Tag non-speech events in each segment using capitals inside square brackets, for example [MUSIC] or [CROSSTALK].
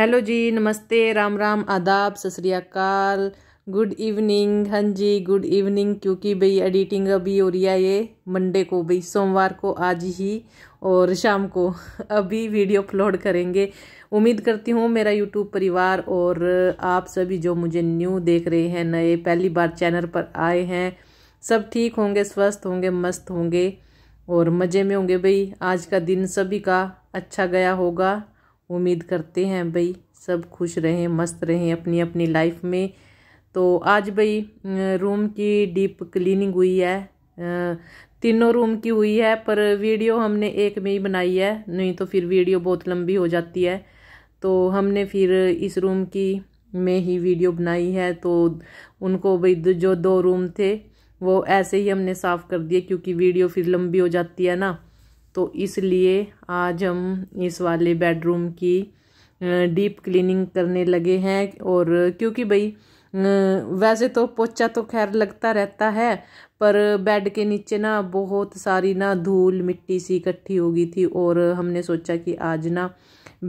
hello जी नमस्ते राम राम आदाब सत श्रीकाल गुड इवनिंग हाँ जी गुड इवनिंग क्योंकि भाई एडिटिंग अभी हो रही है ये मंडे को भाई सोमवार को आज ही और शाम को [LAUGHS] अभी वीडियो अपलोड करेंगे उम्मीद करती हूँ मेरा यूट्यूब परिवार और आप सभी जो मुझे न्यू देख रहे हैं नए पहली बार चैनल पर आए हैं सब ठीक होंगे स्वस्थ होंगे मस्त होंगे और मज़े में होंगे भाई आज का दिन सभी का अच्छा गया होगा उम्मीद करते हैं भाई सब खुश रहें मस्त रहें अपनी अपनी लाइफ में तो आज भाई रूम की डीप क्लीनिंग हुई है तीनों रूम की हुई है पर वीडियो हमने एक में ही बनाई है नहीं तो फिर वीडियो बहुत लंबी हो जाती है तो हमने फिर इस रूम की में ही वीडियो बनाई है तो उनको भाई जो दो रूम थे वो ऐसे ही हमने साफ़ कर दिए क्योंकि वीडियो फिर लंबी हो जाती है ना तो इसलिए आज हम इस वाले बेडरूम की डीप क्लीनिंग करने लगे हैं और क्योंकि भाई वैसे तो पोचा तो खैर लगता रहता है पर बेड के नीचे ना बहुत सारी ना धूल मिट्टी सी इकट्ठी हो गई थी और हमने सोचा कि आज ना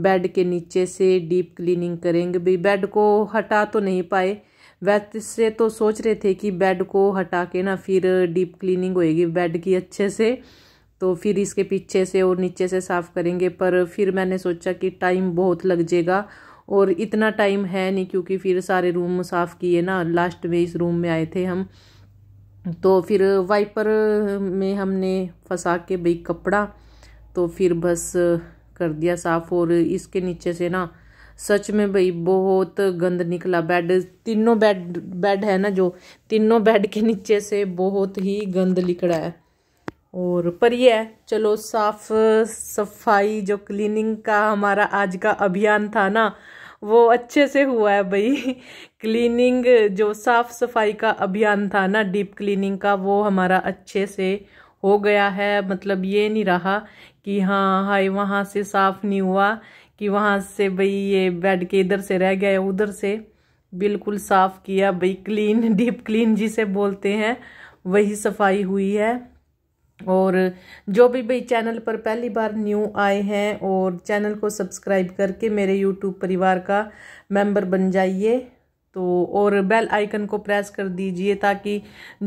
बेड के नीचे से डीप क्लीनिंग करेंगे भाई बेड को हटा तो नहीं पाए वैसे तो सोच रहे थे कि बेड को हटा के ना फिर डीप क्लीनिंग होएगी बेड की अच्छे से तो फिर इसके पीछे से और नीचे से साफ़ करेंगे पर फिर मैंने सोचा कि टाइम बहुत लग जाएगा और इतना टाइम है नहीं क्योंकि फिर सारे रूम साफ़ किए ना लास्ट में इस रूम में आए थे हम तो फिर वाइपर में हमने फंसा के भाई कपड़ा तो फिर बस कर दिया साफ़ और इसके नीचे से ना सच में भाई बहुत गंद निकला बेड तीनों बेड बेड है ना जो तीनों बेड के नीचे से बहुत ही गंद निकला है और पर ये चलो साफ सफाई जो क्लीनिंग का हमारा आज का अभियान था ना वो अच्छे से हुआ है भाई क्लीनिंग [LAUGHS] जो साफ सफाई का अभियान था ना डीप क्लीनिंग का वो हमारा अच्छे से हो गया है मतलब ये नहीं रहा कि हाँ हाय वहाँ से साफ़ नहीं हुआ कि वहाँ से भाई ये बेड के इधर से रह गया उधर से बिल्कुल साफ़ किया भाई क्लीन डीप क्लीन जिसे बोलते हैं वही सफाई हुई है और जो भी भाई चैनल पर पहली बार न्यू आए हैं और चैनल को सब्सक्राइब करके मेरे यूट्यूब परिवार का मेंबर बन जाइए तो और बेल आइकन को प्रेस कर दीजिए ताकि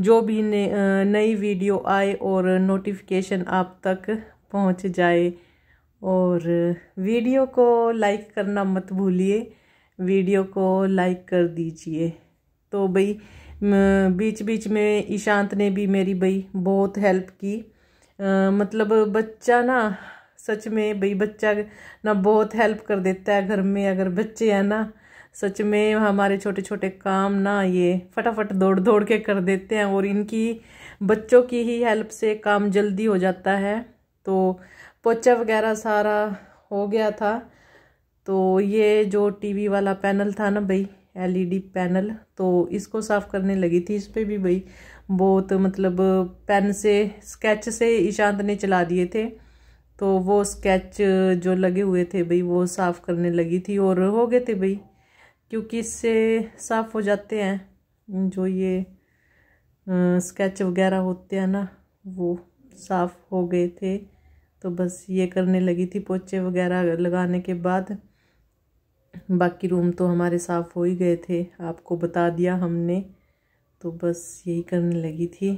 जो भी नई वीडियो आए और नोटिफिकेशन आप तक पहुंच जाए और वीडियो को लाइक करना मत भूलिए वीडियो को लाइक कर दीजिए तो भाई बीच बीच में ईशांत ने भी मेरी भाई बहुत हेल्प की आ, मतलब बच्चा ना सच में भाई बच्चा ना बहुत हेल्प कर देता है घर में अगर बच्चे हैं ना सच में हमारे छोटे छोटे काम ना ये फटाफट दौड़ दौड़ के कर देते हैं और इनकी बच्चों की ही हेल्प से काम जल्दी हो जाता है तो पोचा वगैरह सारा हो गया था तो ये जो टीवी वाला पैनल था ना भाई एलईडी पैनल तो इसको साफ़ करने लगी थी इस पर भी भाई बहुत मतलब पेन से स्केच से ईशांत ने चला दिए थे तो वो स्केच जो लगे हुए थे भाई वो साफ़ करने लगी थी और हो गए थे भाई क्योंकि इससे साफ़ हो जाते हैं जो ये आ, स्केच वगैरह होते हैं ना वो साफ़ हो गए थे तो बस ये करने लगी थी पोचे वगैरह लगाने के बाद बाकी रूम तो हमारे साफ़ हो ही गए थे आपको बता दिया हमने तो बस यही करने लगी थी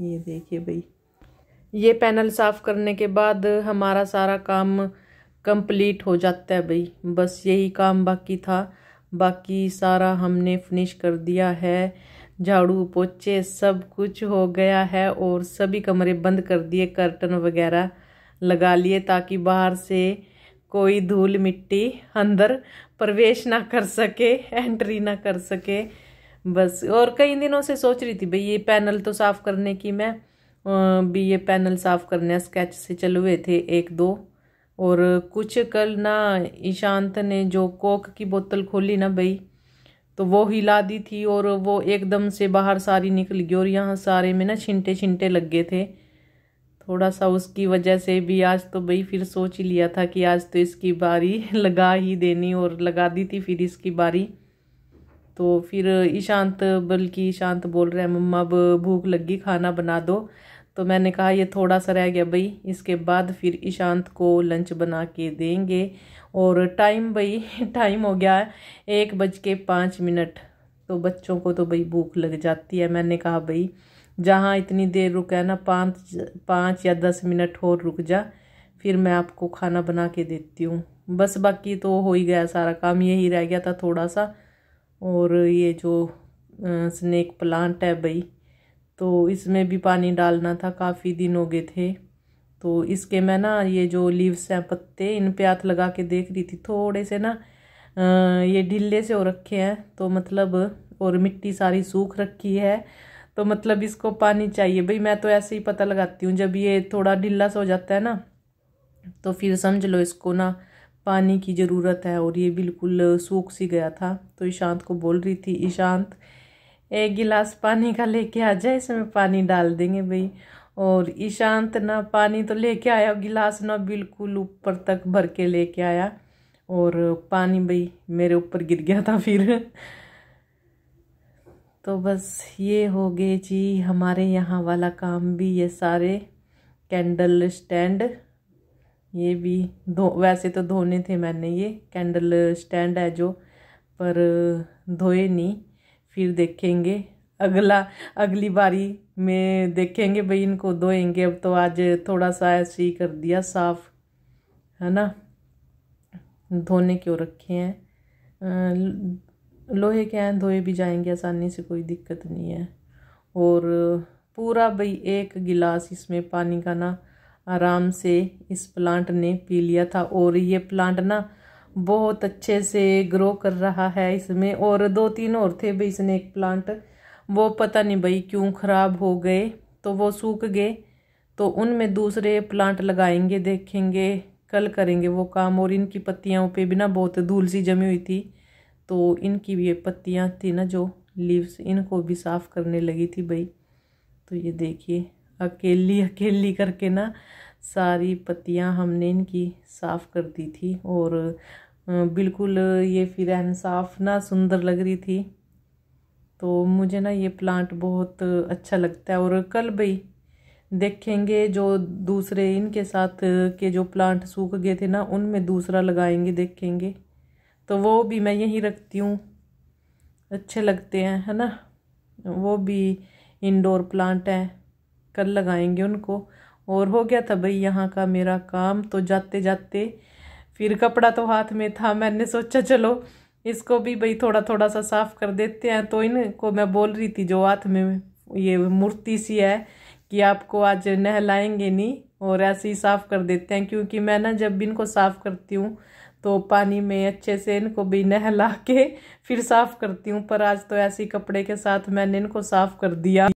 ये देखिए भाई ये पैनल साफ़ करने के बाद हमारा सारा काम कंप्लीट हो जाता है भाई बस यही काम बाकी था बाकी सारा हमने फिनिश कर दिया है झाड़ू पोछे सब कुछ हो गया है और सभी कमरे बंद कर दिए कर्टन वगैरह लगा लिए ताकि बाहर से कोई धूल मिट्टी अंदर प्रवेश ना कर सके एंट्री ना कर सके बस और कई दिनों से सोच रही थी भाई ये पैनल तो साफ़ करने की मैं भी ये पैनल साफ़ करने स्केच से चले हुए थे एक दो और कुछ कल ना ईशांत ने जो कोक की बोतल खोली ना भाई तो वो हिला दी थी और वो एकदम से बाहर सारी निकल गई और यहाँ सारे में ना छिंटे छिंटे लग गए थे थोड़ा सा उसकी वजह से भी आज तो भाई फिर सोच ही लिया था कि आज तो इसकी बारी [LAUGHS] लगा ही देनी और लगा दी थी फिर इसकी बारी तो फिर ईशांत बल्कि ईशांत बोल रहे हैं मम्मा अब भूख लगी खाना बना दो तो मैंने कहा ये थोड़ा सा रह गया भाई इसके बाद फिर ईशांत को लंच बना के देंगे और टाइम भाई टाइम [LAUGHS] हो गया एक बज के पाँच मिनट तो बच्चों को तो भाई भूख लग जाती है मैंने कहा भाई जहाँ इतनी देर रुका ना पाँच पाँच या दस मिनट और रुक जा फिर मैं आपको खाना बना के देती हूँ बस बाकी तो हो ही गया सारा काम यही रह गया था थोड़ा सा और ये जो स्नेक प्लांट है भाई तो इसमें भी पानी डालना था काफ़ी दिन हो गए थे तो इसके मैं ना ये जो लीव्स हैं पत्ते इन पे हाथ लगा के देख रही थी थोड़े से ना ये ढीले से हो रखे हैं तो मतलब और मिट्टी सारी सूख रखी है तो मतलब इसको पानी चाहिए भाई मैं तो ऐसे ही पता लगाती हूँ जब ये थोड़ा ढीला सा हो जाता है ना तो फिर समझ लो इसको ना पानी की ज़रूरत है और ये बिल्कुल सूख सी गया था तो ईशांत को बोल रही थी ईशांत एक गिलास पानी का लेके आ जाए इसमें पानी डाल देंगे भाई और ईशांत ना पानी तो लेके आया गिलास ना बिल्कुल ऊपर तक भर के लेके आया और पानी भाई मेरे ऊपर गिर गया था फिर तो बस ये हो गए जी हमारे यहाँ वाला काम भी ये सारे कैंडल स्टैंड ये भी धो वैसे तो धोने थे मैंने ये कैंडल स्टैंड है जो पर धोए नहीं फिर देखेंगे अगला अगली बारी में देखेंगे भाई इनको धोएंगे अब तो आज थोड़ा सा ऐसे ही कर दिया साफ है ना धोने क्यों रखे हैं लोहे के हैं धोए भी जाएंगे आसानी से कोई दिक्कत नहीं है और पूरा भाई एक गिलास इसमें पानी का ना आराम से इस प्लांट ने पी लिया था और ये प्लांट ना बहुत अच्छे से ग्रो कर रहा है इसमें और दो तीन और थे भाई इसने एक प्लांट वो पता नहीं भाई क्यों ख़राब हो गए तो वो सूख गए तो उनमें दूसरे प्लांट लगाएंगे देखेंगे कल करेंगे वो काम और इनकी पत्तियों पे भी ना बहुत धूल सी जमी हुई थी तो इनकी भी ये पत्तियाँ थी ना जो लीव्स इनको भी साफ़ करने लगी थी भाई तो ये देखिए अकेली अकेली करके ना सारी पत्तियाँ हमने इनकी साफ़ कर दी थी और बिल्कुल ये फिर साफ ना सुंदर लग रही थी तो मुझे ना ये प्लांट बहुत अच्छा लगता है और कल भाई देखेंगे जो दूसरे इनके साथ के जो प्लांट सूख गए थे ना उनमें दूसरा लगाएंगे देखेंगे तो वो भी मैं यहीं रखती हूँ अच्छे लगते हैं है ना वो भी इंडोर प्लांट हैं कल लगाएंगे उनको और हो गया था भाई यहाँ का मेरा काम तो जाते जाते फिर कपड़ा तो हाथ में था मैंने सोचा चलो इसको भी भाई थोड़ा थोड़ा सा साफ़ कर देते हैं तो इनको मैं बोल रही थी जो हाथ में ये मूर्ति सी है कि आपको आज नहलाएंगे नहीं और ऐसे ही साफ़ कर देते हैं क्योंकि मैं ना जब इनको साफ़ करती हूँ तो पानी में अच्छे से इनको भी नहला के फिर साफ़ करती हूँ पर आज तो ऐसे कपड़े के साथ मैंने इनको साफ़ कर दिया